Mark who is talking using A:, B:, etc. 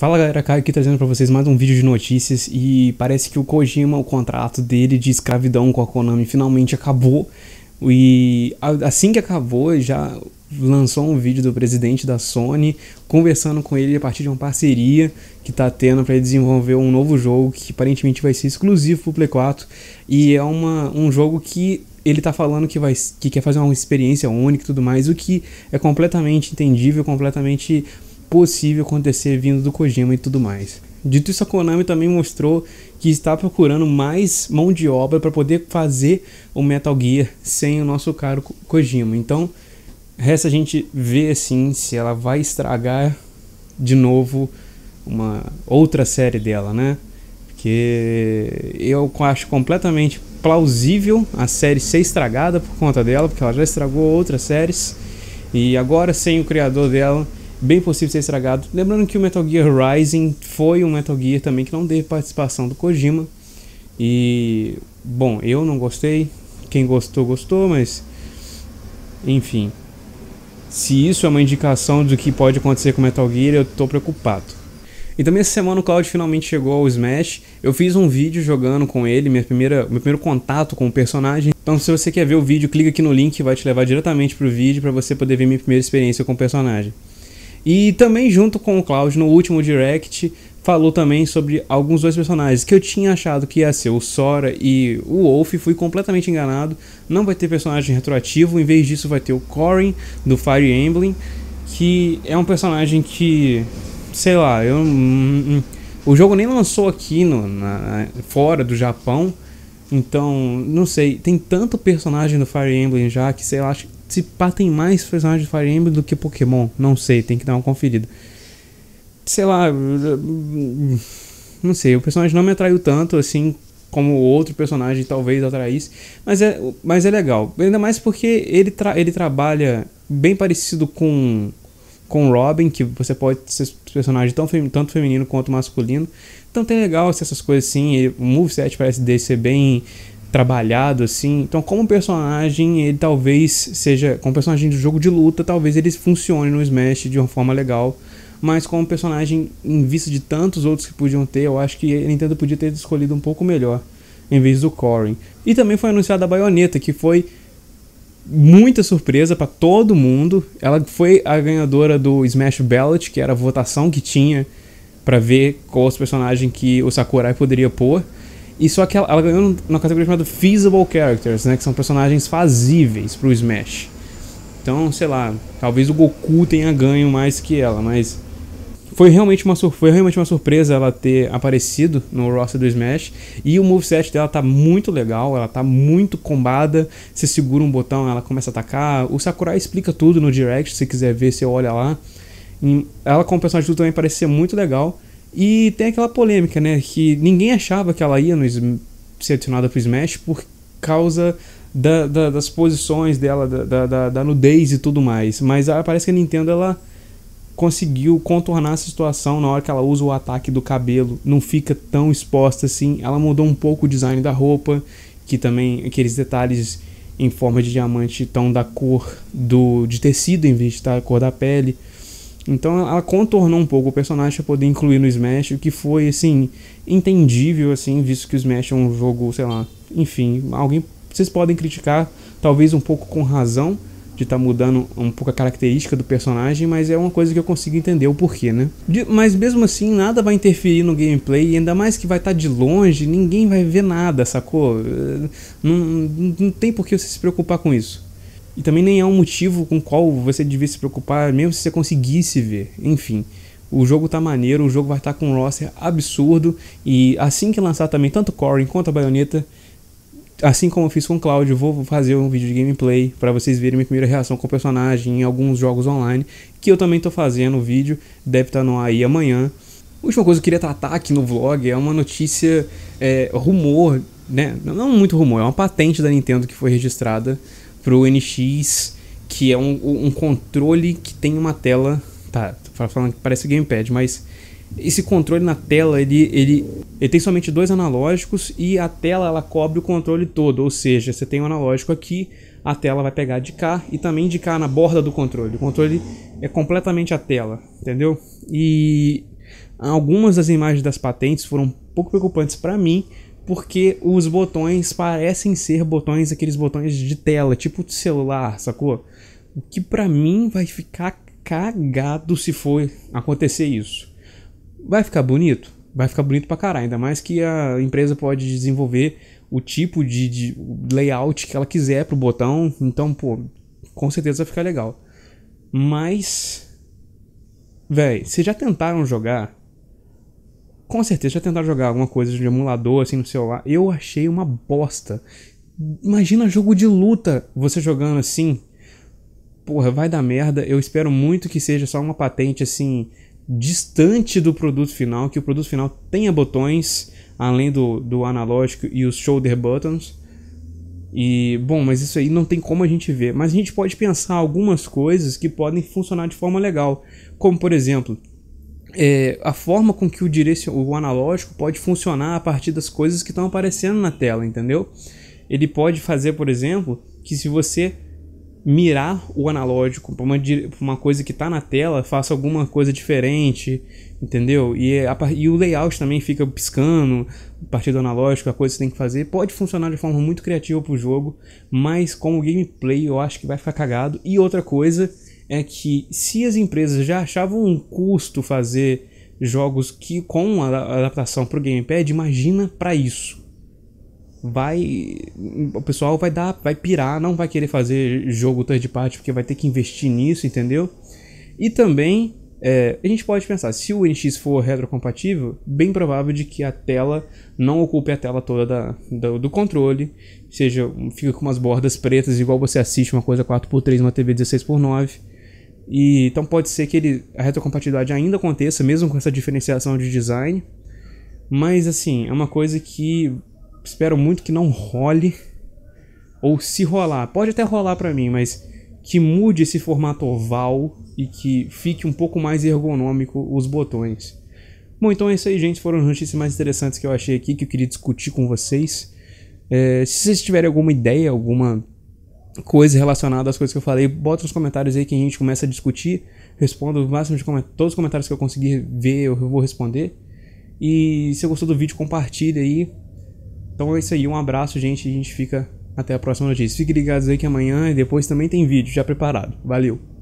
A: Fala galera, Caio aqui trazendo para vocês mais um vídeo de notícias e parece que o Kojima, o contrato dele de escravidão com a Konami finalmente acabou e assim que acabou já lançou um vídeo do presidente da Sony conversando com ele a partir de uma parceria que está tendo para desenvolver um novo jogo que aparentemente vai ser exclusivo para o Play 4 e é uma, um jogo que ele tá falando que, vai, que quer fazer uma experiência única e tudo mais, o que é completamente entendível, completamente possível acontecer vindo do Kojima e tudo mais. Dito isso, a Konami também mostrou que está procurando mais mão de obra para poder fazer o Metal Gear sem o nosso caro Kojima. Então, resta a gente ver assim se ela vai estragar de novo uma outra série dela, né? Porque eu acho completamente plausível a série ser estragada por conta dela, porque ela já estragou outras séries e agora sem o criador dela bem possível ser estragado. Lembrando que o Metal Gear Rising foi um Metal Gear também que não teve participação do Kojima. E bom, eu não gostei. Quem gostou gostou, mas enfim. Se isso é uma indicação do que pode acontecer com Metal Gear, eu tô preocupado. E também essa semana o Cloud finalmente chegou ao Smash. Eu fiz um vídeo jogando com ele, minha primeira, meu primeiro contato com o personagem. Então se você quer ver o vídeo, clica aqui no link, que vai te levar diretamente pro vídeo para você poder ver minha primeira experiência com o personagem. E também junto com o Cláudio no último direct falou também sobre alguns dois personagens que eu tinha achado que ia ser o Sora e o Wolf, fui completamente enganado. Não vai ter personagem retroativo, em vez disso vai ter o Corrin do Fire Emblem, que é um personagem que, sei lá, eu hum, hum, o jogo nem lançou aqui no, na, fora do Japão. Então, não sei, tem tanto personagem do Fire Emblem já que sei lá, acho, se pá, tem mais personagens de Fire Emblem do que Pokémon. Não sei, tem que dar uma conferida. Sei lá. Não sei, o personagem não me atraiu tanto assim como outro personagem talvez atraísse. Mas é, mas é legal. Ainda mais porque ele, tra ele trabalha bem parecido com com Robin, que você pode ser personagem tão fem tanto feminino quanto masculino. Então tem legal essas coisas assim. o moveset parece de ser bem trabalhado assim. Então, como personagem, ele talvez seja, como personagem de jogo de luta, talvez ele funcione no Smash de uma forma legal, mas como personagem em vista de tantos outros que podiam ter, eu acho que a Nintendo podia ter escolhido um pouco melhor em vez do Corrin. E também foi anunciada a Bayonetta, que foi muita surpresa para todo mundo. Ela foi a ganhadora do Smash Ballot, que era a votação que tinha para ver qual os personagens que o Sakurai poderia pôr. E só que ela, ganhou na categoria chamada Feasible Characters, né? Que são personagens fazíveis pro Smash. Então, sei lá, talvez o Goku tenha ganho mais que ela, mas foi realmente uma, foi realmente uma surpresa ela ter aparecido no roster do Smash. E o moveset dela tá muito legal, ela tá muito combada. Você segura um botão, ela começa a atacar. O Sakurai explica tudo no direct, se quiser ver, você olha lá. E ela como personagem também parece ser muito legal. E tem aquela polêmica, né? Que ninguém achava que ela ia no, ser adicionada pro Smash por causa da, da, das posições dela, da, da, da, nudez e tudo mais. Mas ah, parece que a Nintendo ela conseguiu contornar essa situação na hora que ela usa o ataque do cabelo. Não fica tão exposta assim. Ela mudou um pouco o design da roupa, que também aqueles detalhes em forma de diamante estão da cor do de tecido em vez de estar tá a cor da pele. Então ela contornou um pouco o personagem para poder incluir no Smash, o que foi assim entendível assim, visto que o Smash é um jogo, sei lá, enfim, alguém vocês podem criticar talvez um pouco com razão de estar tá mudando um pouco a característica do personagem, mas é uma coisa que eu consigo entender o porquê, né? De, mas mesmo assim, nada vai interferir no gameplay, ainda mais que vai estar tá de longe, ninguém vai ver nada, sacou? Eh, não, não tem por que você se preocupar com isso. E também nem é um motivo com qual você devia se preocupar, mesmo se você conseguisse ver. Enfim, o jogo tá maneiro, o jogo vai estar tá com um roster absurdo. E assim que lançar também tanto Corrin quanto a baioneta, assim como eu fiz com o Cláudio, vou fazer um vídeo de gameplay para vocês verem minha primeira reação com o personagem em alguns jogos online, que eu também estou fazendo o vídeo, deve estar tá no ar aí amanhã. Última coisa que eu queria tratar aqui no vlog é uma notícia, é, rumor, né? Não muito rumor, é uma patente da Nintendo que foi registrada pro NX, que é um, um controle que tem uma tela. Tá, tô falando que parece gamepad, mas esse controle na tela ele, ele, ele tem somente dois analógicos e a tela ela cobre o controle todo, ou seja, você tem um analógico aqui, a tela vai pegar de cá e também de cá na borda do controle. O controle é completamente a tela, entendeu? E algumas das imagens das patentes foram um pouco preocupantes para mim, porque os botões parecem ser botões, aqueles botões de tela, tipo de celular, sacou? O que para mim vai ficar cagado se for acontecer isso. Vai ficar bonito? Vai ficar bonito pra caralho, ainda mais que a empresa pode desenvolver o tipo de, de layout que ela quiser pro botão, então, pô, com certeza vai ficar legal. Mas, velho, vocês já tentaram jogar com certeza já tentar jogar alguma coisa de emulador assim no celular. Eu achei uma bosta. Imagina jogo de luta você jogando assim. Porra, vai dar merda. Eu espero muito que seja só uma patente assim distante do produto final, que o produto final tenha botões além do, do analógico e os shoulder buttons. E, bom, mas isso aí não tem como a gente ver. Mas a gente pode pensar algumas coisas que podem funcionar de forma legal. Como, por exemplo, é, a forma com que o, direcion... o analógico pode funcionar a partir das coisas que estão aparecendo na tela, entendeu? Ele pode fazer, por exemplo, que se você mirar o analógico para uma, uma, coisa que está na tela, faça alguma coisa diferente, entendeu? E, é a, e o layout também fica piscando a partir do analógico, a coisa que você tem que fazer. Pode funcionar de forma muito criativa para o jogo, mas como gameplay eu acho que vai ficar cagado. E outra coisa é que se as empresas já achavam um custo fazer jogos que com a adaptação para o gamepad, imagina para isso. Vai o pessoal vai dar, vai pirar, não vai querer fazer jogo third party porque vai ter que investir nisso, entendeu? E também é, a gente pode pensar, se o NX for retrocompatível, bem provável de que a tela não ocupe a tela toda da, do, do controle, seja, fica com umas bordas pretas, igual você assiste uma coisa 4x3 uma TV 16x9. E, então pode ser que ele, a retrocompatibilidade ainda aconteça, mesmo com essa diferenciação de design. Mas assim, é uma coisa que espero muito que não role. Ou se rolar, pode até rolar para mim, mas que mude esse formato oval e que fique um pouco mais ergonômico os botões. Bom, então é isso aí, gente. Foram as notícias mais interessantes que eu achei aqui, que eu queria discutir com vocês. É, se vocês tiverem alguma ideia, alguma coisas relacionadas às coisas que eu falei, bota nos comentários aí que a gente começa a discutir. Respondo o máximo de comentários. Todos os comentários que eu conseguir ver, eu vou responder. E se gostou do vídeo, compartilha aí. Então é isso aí, um abraço, gente. A gente fica até a próxima notícia. Fiquem ligados aí que amanhã e depois também tem vídeo já preparado. Valeu!